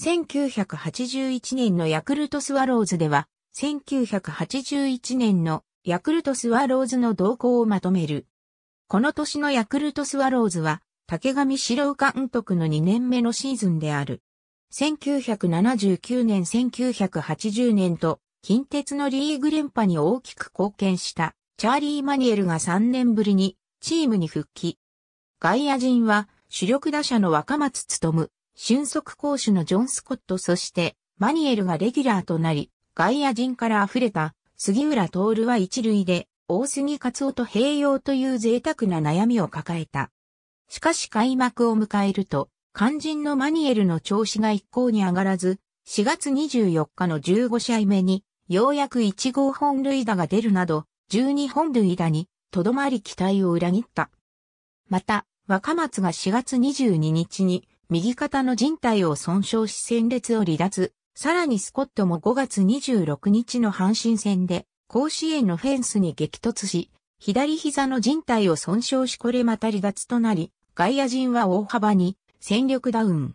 1981年のヤクルトスワローズでは、1981年のヤクルトスワローズの動向をまとめる。この年のヤクルトスワローズは、竹上白郎監督の2年目のシーズンである。1979年1980年と、近鉄のリーグ連覇に大きく貢献したチャーリー・マニエルが3年ぶりにチームに復帰。外野陣は主力打者の若松務、俊足攻守のジョン・スコットそして、マニエルがレギュラーとなり、外野陣から溢れた、杉浦徹は一塁で、大杉勝オと併用という贅沢な悩みを抱えた。しかし開幕を迎えると、肝心のマニエルの調子が一向に上がらず、4月24日の15試合目に、ようやく1号本塁打が出るなど、12本塁打に、とどまり期待を裏切った。また、若松が4月22日に、右肩の人体を損傷し戦列を離脱。さらにスコットも5月26日の阪神戦で、甲子園のフェンスに激突し、左膝の人体を損傷しこれまた離脱となり、外野陣は大幅に戦力ダウン。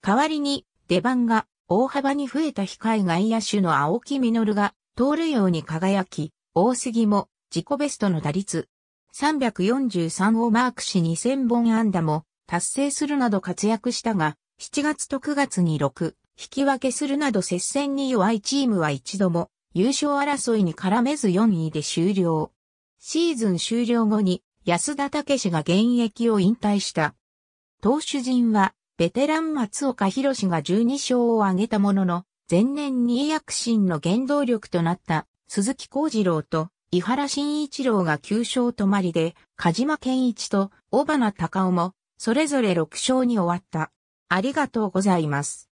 代わりに出番が大幅に増えた控え外野手の青木実が通るように輝き、大杉も自己ベストの打率343をマークし2000本安打も達成するなど活躍したが、7月と9月に6、引き分けするなど接戦に弱いチームは一度も優勝争いに絡めず4位で終了。シーズン終了後に安田武史が現役を引退した。投手陣はベテラン松岡博が12勝を挙げたものの、前年に躍進の原動力となった鈴木幸次郎と井原慎一郎が9勝止まりで、鹿島健一と小花隆夫もそれぞれ6勝に終わった。ありがとうございます。